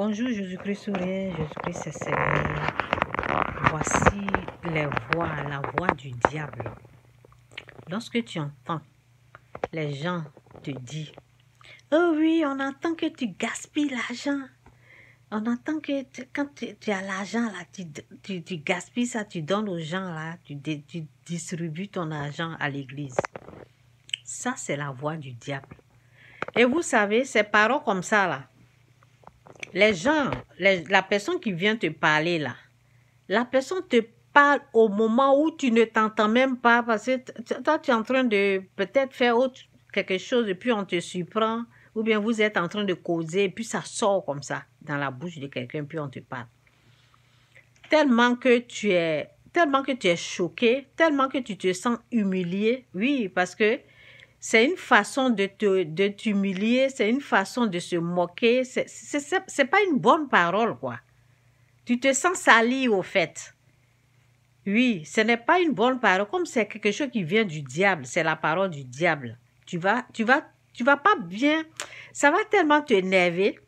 Bonjour Jésus-Christ sourire, Jésus-Christ Seigneur. Voici les voix, la voix du diable. Lorsque tu entends les gens te disent Oh oui, on entend que tu gaspilles l'argent. On entend que quand tu, as l'argent, là, tu, gaspilles ça, tu donnes aux gens, là, tu, tu distribues ton argent à l'église. Ça, c'est la voix du diable. Et vous savez, ces paroles comme ça, là, les gens, la personne qui vient te parler là, la personne te parle au moment où tu ne t'entends même pas parce que toi tu es en train de peut-être faire autre, quelque chose et puis on te surprend ou bien vous êtes en train de causer et puis ça sort comme ça dans la bouche de quelqu'un puis on te parle. Tellement que tu es tellement que tu es choqué, tellement que tu te sens humilié. Oui, parce que c'est une façon de, te, de t'humilier, c'est une façon de se moquer, c'est, c'est, pas une bonne parole, quoi. Tu te sens sali, au fait. Oui, ce n'est pas une bonne parole, comme c'est quelque chose qui vient du diable, c'est la parole du diable. Tu vas, tu vas, tu vas pas bien, ça va tellement t'énerver.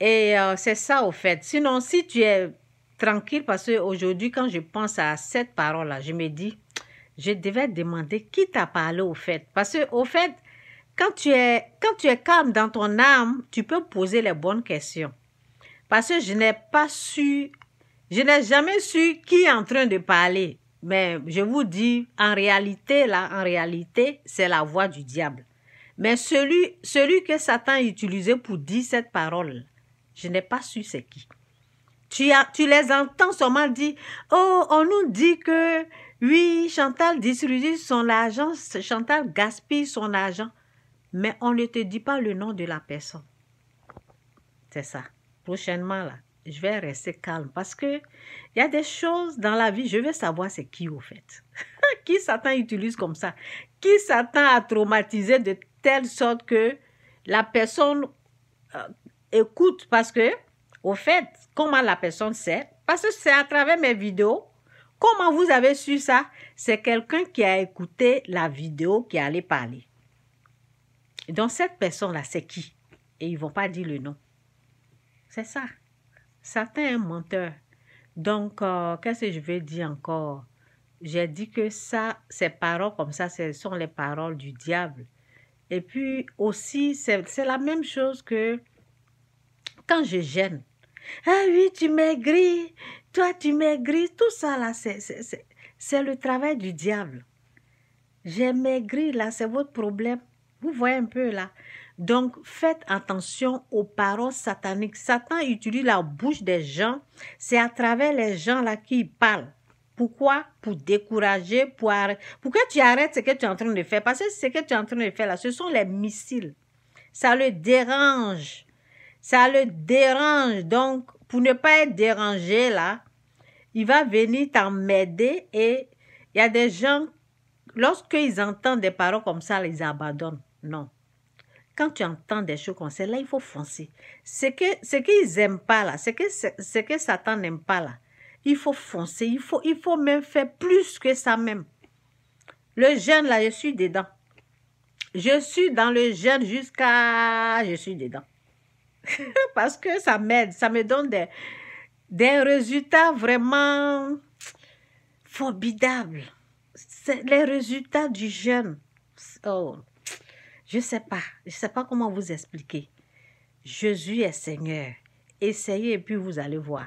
Et euh, c'est ça, au fait. Sinon, si tu es tranquille, parce qu'aujourd'hui, quand je pense à cette parole-là, je me dis, je devais demander qui t'a parlé au fait. Parce que, au fait, quand tu, es, quand tu es calme dans ton âme, tu peux poser les bonnes questions. Parce que je n'ai pas su, je n'ai jamais su qui est en train de parler. Mais je vous dis, en réalité, là, en réalité, c'est la voix du diable. Mais celui, celui que Satan utilisait pour dire cette parole, je n'ai pas su c'est qui. Tu, as, tu les entends seulement dire, oh, on nous dit que oui, Chantal distribue son argent, Chantal gaspille son argent, mais on ne te dit pas le nom de la personne. C'est ça. Prochainement, là, je vais rester calme parce que il y a des choses dans la vie, je veux savoir c'est qui au fait. qui Satan utilise comme ça Qui Satan a traumatisé de telle sorte que la personne euh, écoute parce que, au fait, comment la personne sait Parce que c'est à travers mes vidéos Comment vous avez su ça C'est quelqu'un qui a écouté la vidéo qui allait parler. Donc cette personne-là, c'est qui Et ils ne vont pas dire le nom. C'est ça. Satan est menteur. Donc, euh, qu'est-ce que je vais dire encore J'ai dit que ça, ces paroles comme ça, ce sont les paroles du diable. Et puis aussi, c'est la même chose que quand je gêne. Ah oui, tu maigris, toi, tu maigris, tout ça là, c'est le travail du diable. J'ai maigri là, c'est votre problème. Vous voyez un peu là. Donc, faites attention aux paroles sataniques. Satan utilise la bouche des gens. C'est à travers les gens là qu'il parle. Pourquoi Pour décourager, pour arrêter. Pourquoi tu arrêtes ce que tu es en train de faire. Parce que ce que tu es en train de faire là, ce sont les missiles. Ça le dérange. Ça le dérange. Donc, pour ne pas être dérangé là, il va venir t'emmerder et il y a des gens, lorsqu'ils entendent des paroles comme ça, ils abandonnent. Non. Quand tu entends des choses comme ça, là, il faut foncer. Ce qu'ils n'aiment pas là, ce que, que Satan n'aime pas là, il faut foncer, il faut, il faut même faire plus que ça même. Le jeûne là, je suis dedans. Je suis dans le jeûne jusqu'à... Je suis dedans. parce que ça m'aide, ça me donne des, résultats vraiment formidables. Les résultats du jeûne, oh, je ne sais pas, je ne sais pas comment vous expliquer. Jésus est Seigneur. Essayez et puis vous allez voir.